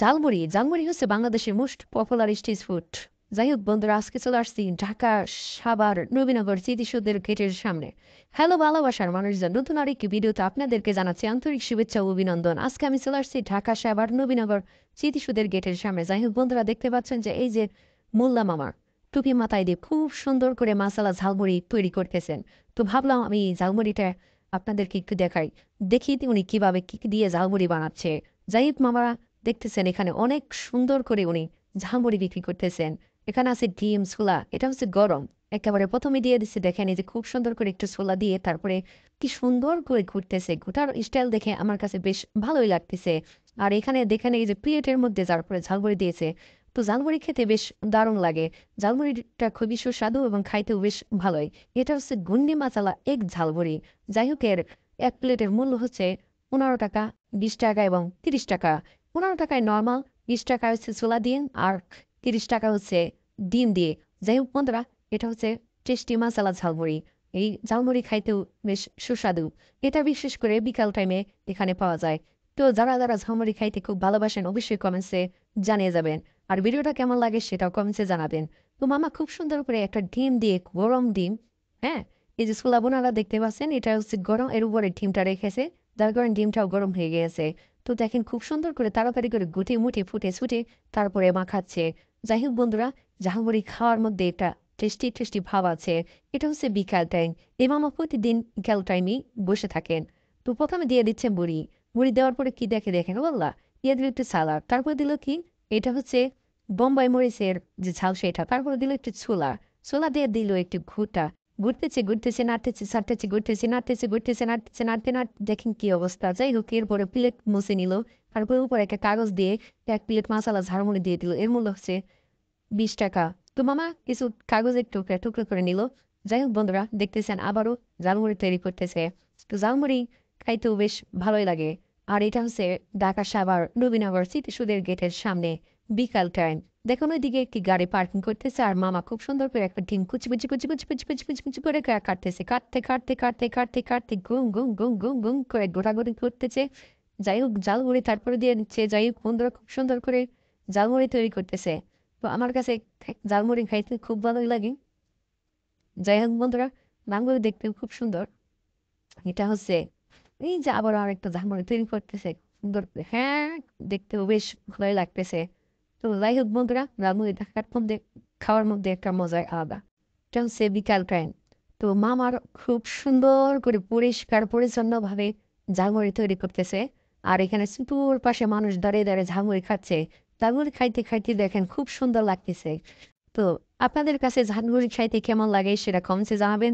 ঝালমুড়ি ঝালমুড়ি হচ্ছে বাংলাদেশের most popular street food যাই হোক বন্ধুরা আজকে চলে আসছি ঢাকা সাবার নবীনগর স্মৃতিসৌধের গেটের সামনে হ্যালো ভালোবাসার মানুষজন নতুন আরেকটি ভিডিওতে আপনাদেরকে জানাচ্ছি আন্তরিক শুভেচ্ছা ও অভিনন্দন আজকে আমি চলে আসছি ঢাকা সাবার নবীনগর স্মৃতিসৌধের গেটের সামনে যাই হোক বন্ধুরা দেখতে পাচ্ছেন যে এই যে মোল্লা মামার টুপি মাথায় দিয়ে খুব সুন্দর করে মাসালা ঝালমুড়ি তৈরি করতেছেন তো ভাবলাম আমি ঝালমুড়িটা আপনাদেরকে একটু দেখাই দেখি উনি কীভাবে কি দিয়ে ঝালমুড়ি বানাচ্ছে যাই হোক মামারা দেখতেছেন এখানে অনেক সুন্দর করে উনি ঝামড়ি বিক্রি করতেছেন এখানে আছে ডিম ছোলা এটা হচ্ছে গরম একেবারে প্রথমে দিয়ে দিচ্ছে দেখেন এই যে খুব সুন্দর করে একটু ছোলা দিয়ে তারপরে কি সুন্দর করে ঘুরতেছে ঘুটার স্টাইল দেখে আমার কাছে বেশ ভালোই লাগতেছে আর এখানে দেখেন এই যে প্লেটের মধ্যে যার পরে ঝালবড়ি দিয়েছে তো ঝালমুড়ি খেতে বেশ দারুণ লাগে ঝালমুড়িটা খুবই সুস্বাদু এবং খাইতেও বেশ ভালোই এটা হচ্ছে গুন্ডি মাচালা এক ঝালমুড়ি যাই হোক এর এক প্লেটের মূল্য হচ্ছে পনেরো টাকা বিশ টাকা এবং তিরিশ টাকা পনেরো টাকায় নর্মাল বিশ টাকা হচ্ছে ছোলা দিয়ে আর তিরিশ টাকা হচ্ছে ডিম দিয়ে যাই হোক বন্ধুরা এটা হচ্ছে টেস্টি মাসালা ঝালমুড়ি এই ঝালমুড়ি খাইতেও বেশ সুস্বাদু এটা বিশেষ করে বিকাল টাইমে এখানে পাওয়া যায় তো যারা যারা ঝালমুড়ি খাইতে খুব ভালোবাসেন অবশ্যই কমেন্টসে জানিয়ে যাবেন আর ভিডিওটা কেমন লাগে সেটাও কমেন্টসে জানাবেন তো মামা খুব সুন্দর করে একটা ডিম দিয়ে গরম ডিম হ্যাঁ এই যে ছোলা বোনারা দেখতে পাচ্ছেন এটা হচ্ছে গরম এর উপরে ডিমটা রেখেছে যার কারণে ডিমটাও গরম হয়ে গিয়েছে তো দেখেন খুব সুন্দর করে তাড়াতাড়ি করে গুটে মুটি ফুটে ছুটে তারপরে মাখাচ্ছে যাই হোক বন্ধুরা জাহামুড়ি খাওয়ার মধ্যে একটা টেস্টি টেস্টি ভাব আছে এটা হচ্ছে বিকাল টাইম এই প্রতিদিন বিকাল টাইমই বসে থাকেন তো প্রথমে দিয়ে দিচ্ছে মুড়ি মুড়ি দেওয়ার পরে কি দেখে দেখেন বললা দিয়ে দিল একটু সালাদ তারপর দিল কি এটা হচ্ছে বোম্বাই মরিচের যে ঝাল সেটা তারপর দিল একটু ছোলা ছোলা দিয়ে দিল একটু ঘুটা ঘুরতেছে ঘুরতেছে নাড়তেছে সারতেছে ঘুরতেছে নাড়তেছে ঘুরতেছে নাড়তেছে নাড়তে নাড়তে দেখেন কি অবস্থা যাই হোক এরপরে প্লেট মুছে নিল তারপরে উপরে একটা কাগজ দিয়ে এক প্লেট মাসালা ঝাড়মুড়ি দিয়ে দিল এর মূল্য হচ্ছে বিশ টাকা তো মামা কিছু কাগজের টুকরা টুকরো করে নিল যাই হোক বন্ধুরা দেখতেছেন আবারও ঝালমুড়ি তৈরি করতেছে তো ঝালমুড়ি খাইতেও বেশ ভালোই লাগে আর এটা হচ্ছে ঢাকা সাভার নবীনগর সুদের গেটের সামনে বিকাল টাইম দেখুন ওইদিকে একটি গাড়ি পার্কিং করতেছে আর মামা খুব সুন্দর করে একটা ডিম কুচি কুচি কুচি কুচি কুচি কুচি কুচি কুচি করে কাটতেছে কাটতে কাটতে কাটতে কাটতে কাটতে গুম গুম গুম গুম গুম করে গোটাগুড়ি করতেছে যাই হোক জাল জালগুড়ি তারপরে দিয়ে নিচ্ছে যাই হোক সুন্দর খুব সুন্দর করে জাল মুড়ি তৈরি করতেছে তো আমার কাছে জাল মুড়ি খাইতে খুব ভালোই লাগে যাই হোক বন্ধুরা মাংগুলি দেখতে খুব সুন্দর এটা হচ্ছে এই যে আবার আরেকটা মুড়ি তৈরি করতেছে সুন্দর হ্যাঁ দেখতেও বেশ ভালোই লাগতেছে তো যাই হোক বন্ধুরা রাজমুড়ি দেখার মধ্যে খাওয়ার মধ্যে একটা মজার আলাদা এটা হচ্ছে বিকাল টাইম তো মামার খুব সুন্দর করে পরিষ্কার পরিচ্ছন্নভাবে ঝালমুড়ি তৈরি করতেছে আর এখানে চুপুর পাশে মানুষ দাঁড়িয়ে দাঁড়িয়ে ঝালমুড়ি খাচ্ছে ঝালমুড়ি খাইতে খাইতে দেখেন খুব সুন্দর লাগতেছে তো আপনাদের কাছে ঝালমুড়ি খাইতে কেমন লাগে সেটা কমছে জানাবেন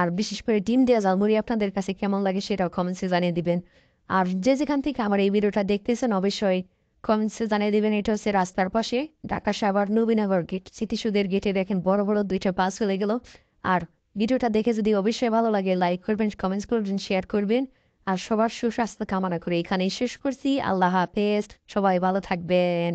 আর বিশেষ করে ডিম দেওয়া ঝালমুড়ি আপনাদের কাছে কেমন লাগে সেটাও কমেন্টসে জানিয়ে দিবেন আর যে যেখান থেকে আমার এই ভিডিওটা দেখতেছেন অবশ্যই কমেন্টসে জানিয়ে দেবেন এটা হচ্ছে রাস্তার পাশে ঢাকা সাভার নবীনগর গেট স্মৃতিসুদের গেটে দেখেন বড় বড় দুইটা বাস চলে গেল আর ভিডিওটা দেখে যদি অবশ্যই ভালো লাগে লাইক করবেন কমেন্টস করবেন শেয়ার করবেন আর সবার সুস্বাস্থ্য কামনা করে এখানেই শেষ করছি আল্লাহ হাফেজ সবাই ভালো থাকবেন